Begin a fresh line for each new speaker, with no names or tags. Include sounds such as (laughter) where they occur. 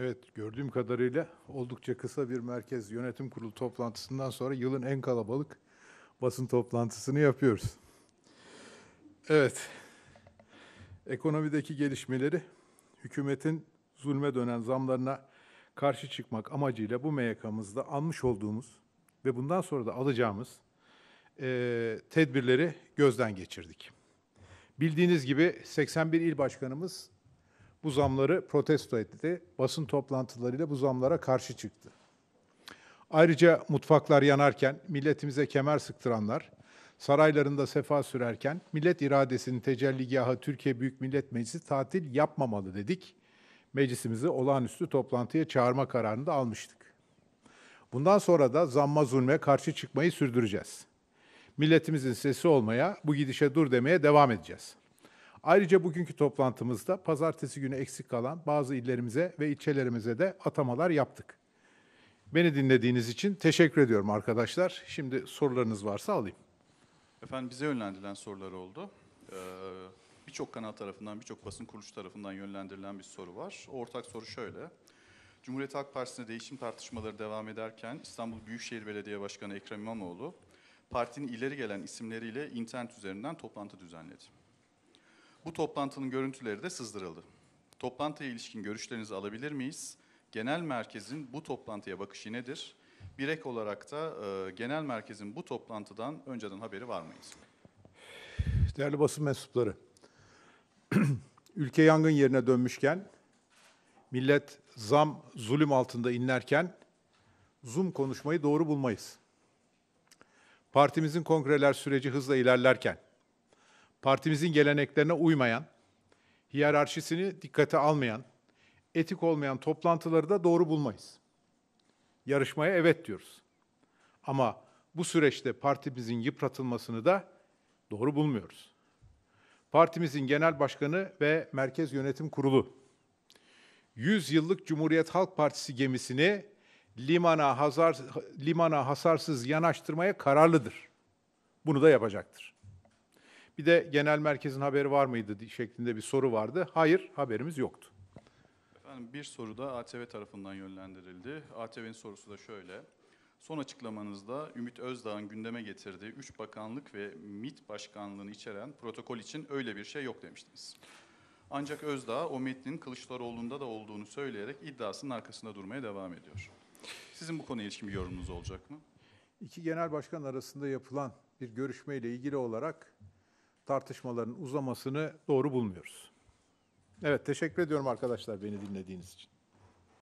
Evet, gördüğüm kadarıyla oldukça kısa bir merkez yönetim kurulu toplantısından sonra yılın en kalabalık basın toplantısını yapıyoruz. Evet, ekonomideki gelişmeleri hükümetin zulme dönen zamlarına karşı çıkmak amacıyla bu MYK'mızda almış olduğumuz ve bundan sonra da alacağımız e, tedbirleri gözden geçirdik. Bildiğiniz gibi 81 il başkanımız bu zamları protesto etti. Basın toplantılarıyla bu zamlara karşı çıktı. Ayrıca mutfaklar yanarken milletimize kemer sıktıranlar, saraylarında sefa sürerken millet iradesinin tecelligahı Türkiye Büyük Millet Meclisi tatil yapmamalı dedik. Meclisimizi olağanüstü toplantıya çağırma kararını da almıştık. Bundan sonra da zamma zulme karşı çıkmayı sürdüreceğiz. Milletimizin sesi olmaya, bu gidişe dur demeye devam edeceğiz. Ayrıca bugünkü toplantımızda pazartesi günü eksik kalan bazı illerimize ve ilçelerimize de atamalar yaptık. Beni dinlediğiniz için teşekkür ediyorum arkadaşlar. Şimdi sorularınız varsa alayım.
Efendim bize yönlendirilen sorular oldu. Ee, birçok kanal tarafından, birçok basın kuruluş tarafından yönlendirilen bir soru var. Ortak soru şöyle. Cumhuriyet Halk Partisi'nde değişim tartışmaları devam ederken İstanbul Büyükşehir Belediye Başkanı Ekrem İmamoğlu partinin ileri gelen isimleriyle internet üzerinden toplantı düzenledi. Bu toplantının görüntüleri de sızdırıldı. Toplantıya ilişkin görüşlerinizi alabilir miyiz? Genel merkezin bu toplantıya bakışı nedir? Birek olarak da e, genel merkezin bu toplantıdan önceden haberi var mıyız?
Değerli basın mensupları, (clears throat) ülke yangın yerine dönmüşken, millet zam, zulüm altında inlerken Zoom konuşmayı doğru bulmayız. Partimizin kongreler süreci hızla ilerlerken, partimizin geleneklerine uymayan, hiyerarşisini dikkate almayan, etik olmayan toplantıları da doğru bulmayız. Yarışmaya evet diyoruz. Ama bu süreçte partimizin yıpratılmasını da doğru bulmuyoruz. Partimizin genel başkanı ve merkez yönetim kurulu 100 yıllık Cumhuriyet Halk Partisi gemisini limana, hazar, limana hasarsız yanaştırmaya kararlıdır. Bunu da yapacaktır. Bir de genel merkezin haberi var mıydı şeklinde bir soru vardı. Hayır, haberimiz yoktu.
Efendim bir soru da ATV tarafından yönlendirildi. ATV'nin sorusu da şöyle. Son açıklamanızda Ümit Özdağ'ın gündeme getirdiği 3 bakanlık ve mit başkanlığını içeren protokol için öyle bir şey yok demiştiniz. Ancak Özdağ o metnin Kılıçdaroğlu'nda da olduğunu söyleyerek iddiasının arkasında durmaya devam ediyor. Sizin bu konuya ilişkin bir yorumunuz olacak mı?
İki genel başkan arasında yapılan bir görüşmeyle ilgili olarak tartışmaların uzamasını doğru bulmuyoruz. Evet teşekkür ediyorum arkadaşlar beni dinlediğiniz için.